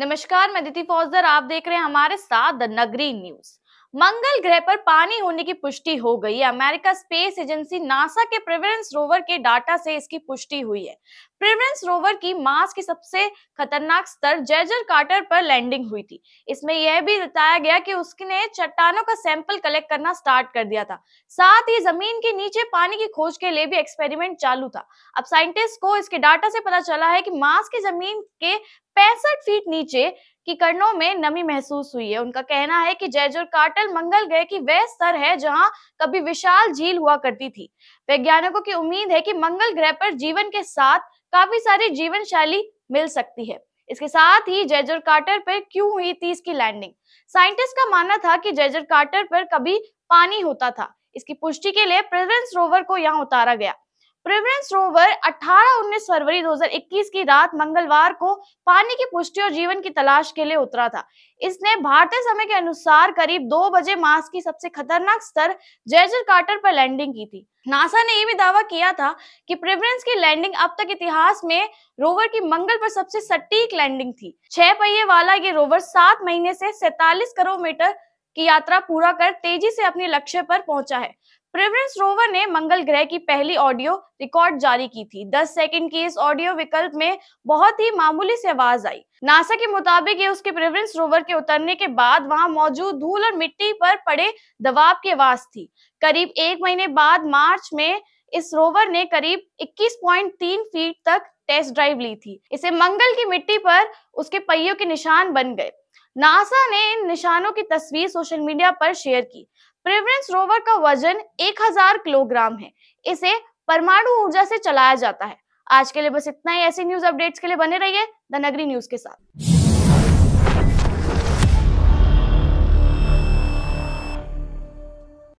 नमस्कार मैं दिति फौजदार आप देख रहे हैं हमारे साथ द नगरी न्यूज मंगल ग्रह पर पानी होने की पुष्टि हो गई है अमेरिका स्पेस एजेंसी नासा के प्रिवेलेंस रोवर के डाटा से इसकी पुष्टि हुई है प्रिवेलेंस रोवर की मास के सबसे खतरनाक स्तर जेजर कार्टर पर लैंडिंग हुई थी इसमें यह भी बताया गया कि उसने चट्टानों का सैंपल कलेक्ट करना स्टार्ट कर दिया था साथ ही जमीन के नीचे पानी की खोज के लिए भी एक्सपेरिमेंट चालू था अब साइंटिस्ट को इसके डाटा से पता चला है कि मास के जमीन के पैंसठ फीट नीचे कि कर्णों में नमी महसूस हुई है उनका कहना है कि जयजुर काटल मंगल ग्रह की वह स्तर है जहां कभी विशाल झील हुआ करती थी वैज्ञानिकों की उम्मीद है कि मंगल ग्रह पर जीवन के साथ काफी सारी जीवन शैली मिल सकती है इसके साथ ही जयजर कार्टर पर क्यों हुई थी इसकी लैंडिंग साइंटिस्ट का मानना था कि जयजर कार्टर पर कभी पानी होता था इसकी पुष्टि के लिए प्रेजेंस रोवर को यहाँ उतारा गया प्रिवरेंस रोवर 18-19 फरवरी 2021 की रात मंगलवार को पानी की पुष्टि और जीवन की तलाश के लिए उतरा था इसने भारतीय समय के अनुसार करीब दो बजे मास की सबसे खतरनाक स्तर जेजर कार्टर पर लैंडिंग की थी नासा ने यह भी दावा किया था कि प्रिवरेंस की लैंडिंग अब तक इतिहास में रोवर की मंगल पर सबसे सटीक लैंडिंग थी छह पहिए वाला ये रोवर सात महीने से सैतालीस करोड़ मीटर की यात्रा पूरा कर तेजी से अपने लक्ष्य पर पहुंचा है प्रिवरेंस रोवर ने मंगल ग्रह की पहली ऑडियो रिकॉर्ड जारी की थी 10 सेकंड की इस ऑडियो विकल्प में बहुत ही मामूली से आवाज आई नासा के मुताबिक ये उसके प्रिवरेंस रोवर के उतरने के बाद वहां मौजूद धूल और मिट्टी पर पड़े दबाव की आवाज थी करीब एक महीने बाद मार्च में इस रोवर ने करीब 21.3 फीट तक टेस्ट ड्राइव ली थी इसे मंगल की मिट्टी पर उसके पहियों के निशान बन गए नासा ने इन निशानों की तस्वीर सोशल मीडिया पर शेयर की प्रेवरेंस रोवर का वजन 1000 किलोग्राम है इसे परमाणु ऊर्जा से चलाया जाता है आज के लिए बस इतना ही ऐसी न्यूज अपडेट्स के लिए बने रहिए द नगरी न्यूज के साथ